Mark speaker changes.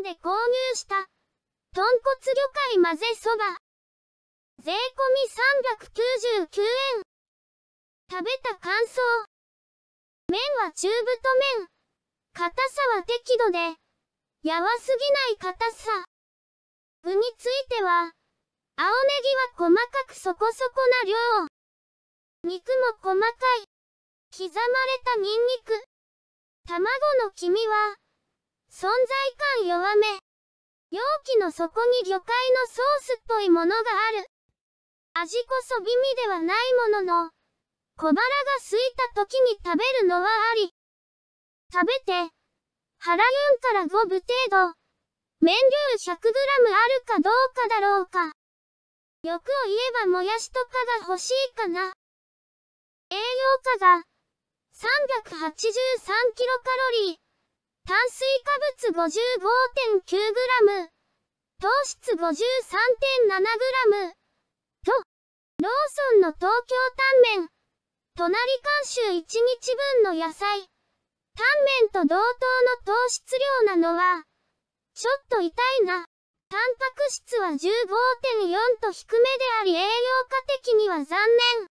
Speaker 1: ンで購入した、豚骨魚介混ぜそば。税込み399円。食べた感想。麺は中太麺。硬さは適度で、やわすぎない硬さ。具については、青ネギは細かくそこそこな量。肉も細かい。刻まれたニンニク。卵の黄身は、存在感弱め。容器の底に魚介のソースっぽいものがある。味こそ美味ではないものの、小腹が空いた時に食べるのはあり。食べて、腹4から5分程度、麺量 100g あるかどうかだろうか。欲を言えばもやしとかが欲しいかな。栄養価が 383kcal、炭水化質 55.9g、糖質 53.7g と、ローソンの東京タンメン、隣監修1日分の野菜、タンメンと同等の糖質量なのは、ちょっと痛いな。タンパク質は15.4と低めであり栄養価的には残念。